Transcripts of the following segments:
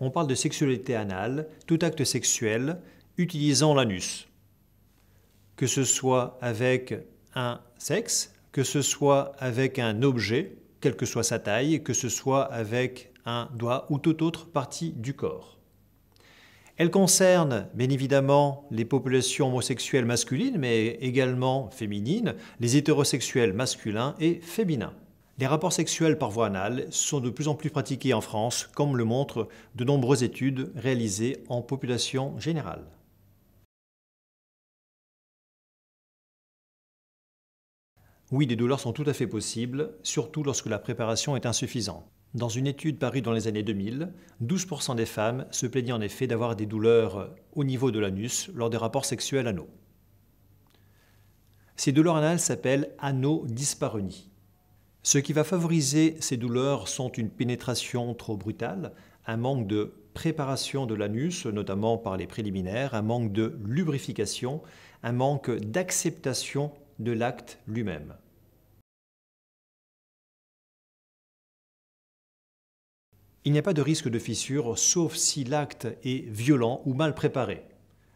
On parle de sexualité anale, tout acte sexuel utilisant l'anus. Que ce soit avec un sexe, que ce soit avec un objet, quelle que soit sa taille, que ce soit avec un doigt ou toute autre partie du corps. Elle concerne bien évidemment les populations homosexuelles masculines, mais également féminines, les hétérosexuels masculins et féminins. Les rapports sexuels par voie anale sont de plus en plus pratiqués en France, comme le montrent de nombreuses études réalisées en population générale. Oui, des douleurs sont tout à fait possibles, surtout lorsque la préparation est insuffisante. Dans une étude parue dans les années 2000, 12% des femmes se plaignaient en effet d'avoir des douleurs euh, au niveau de l'anus lors des rapports sexuels anneaux. Ces douleurs anales s'appellent anodisparonie. Ce qui va favoriser ces douleurs sont une pénétration trop brutale, un manque de préparation de l'anus, notamment par les préliminaires, un manque de lubrification, un manque d'acceptation de l'acte lui-même. Il n'y a pas de risque de fissure sauf si l'acte est violent ou mal préparé.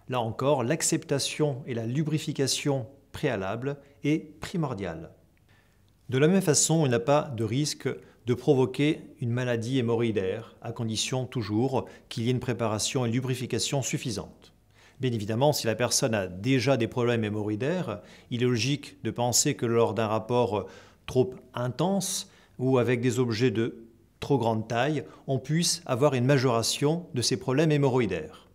Là encore, l'acceptation et la lubrification préalable est primordiale. De la même façon, il n'y a pas de risque de provoquer une maladie hémorroïdaire, à condition toujours qu'il y ait une préparation et lubrification suffisantes. Bien évidemment, si la personne a déjà des problèmes hémorroïdaires, il est logique de penser que lors d'un rapport trop intense ou avec des objets de trop grande taille, on puisse avoir une majoration de ces problèmes hémorroïdaires.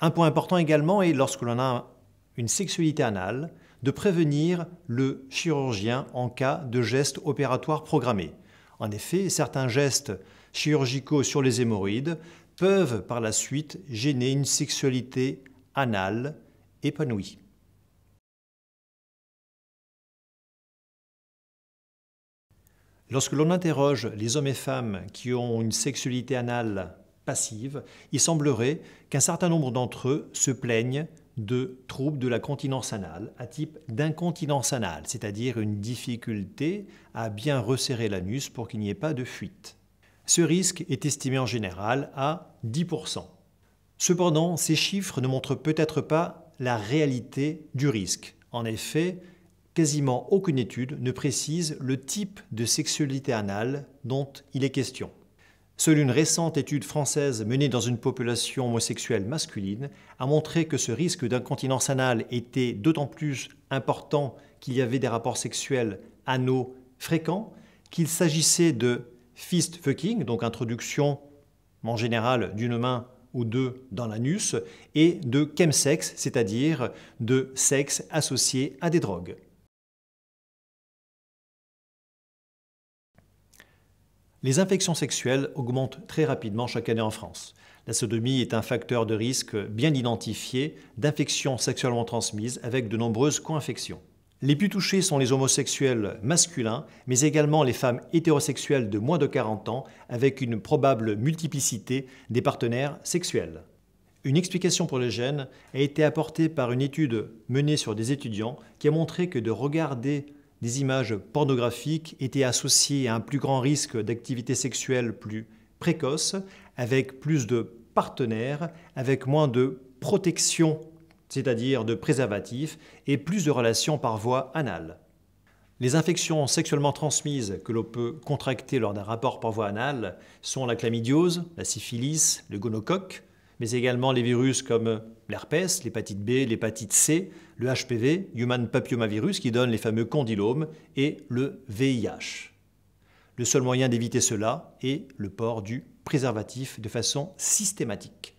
Un point important également est lorsque l'on a une sexualité anale, de prévenir le chirurgien en cas de gestes opératoire programmés. En effet, certains gestes chirurgicaux sur les hémorroïdes peuvent par la suite gêner une sexualité anale épanouie. Lorsque l'on interroge les hommes et femmes qui ont une sexualité anale passive, il semblerait qu'un certain nombre d'entre eux se plaignent de troubles de la continence anale, à type d'incontinence anale, c'est-à-dire une difficulté à bien resserrer l'anus pour qu'il n'y ait pas de fuite. Ce risque est estimé en général à 10%. Cependant, ces chiffres ne montrent peut-être pas la réalité du risque. En effet, quasiment aucune étude ne précise le type de sexualité anale dont il est question. Seule une récente étude française menée dans une population homosexuelle masculine a montré que ce risque d'incontinence anale était d'autant plus important qu'il y avait des rapports sexuels anaux fréquents, qu'il s'agissait de fist fucking, donc introduction en général d'une main ou deux dans l'anus, et de chemsex, c'est-à-dire de sexe associé à des drogues. Les infections sexuelles augmentent très rapidement chaque année en France. La sodomie est un facteur de risque bien identifié d'infections sexuellement transmises avec de nombreuses co-infections. Les plus touchés sont les homosexuels masculins, mais également les femmes hétérosexuelles de moins de 40 ans, avec une probable multiplicité des partenaires sexuels. Une explication pour le gènes a été apportée par une étude menée sur des étudiants qui a montré que de regarder des images pornographiques étaient associées à un plus grand risque d'activité sexuelle plus précoce, avec plus de partenaires, avec moins de protection, c'est-à-dire de préservatifs, et plus de relations par voie anale. Les infections sexuellement transmises que l'on peut contracter lors d'un rapport par voie anale sont la chlamydiose, la syphilis, le gonocoque, mais également les virus comme euh, l'herpès, l'hépatite B, l'hépatite C, le HPV, human papillomavirus qui donne les fameux condylomes et le VIH. Le seul moyen d'éviter cela est le port du préservatif de façon systématique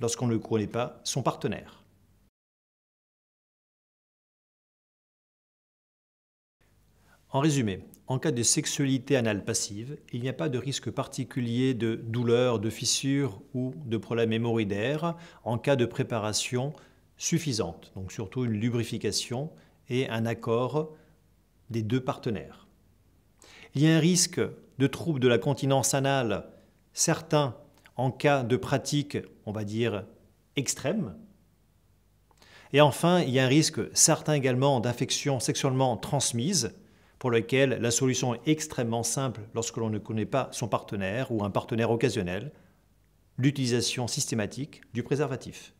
lorsqu'on ne connaît pas son partenaire. En résumé, en cas de sexualité anale passive, il n'y a pas de risque particulier de douleur, de fissure ou de problème hémorroïdaire en cas de préparation suffisante, donc surtout une lubrification et un accord des deux partenaires. Il y a un risque de troubles de la continence anale certains en cas de pratique, on va dire, extrême. Et enfin, il y a un risque certain également d'infections sexuellement transmises pour lequel la solution est extrêmement simple lorsque l'on ne connaît pas son partenaire ou un partenaire occasionnel, l'utilisation systématique du préservatif.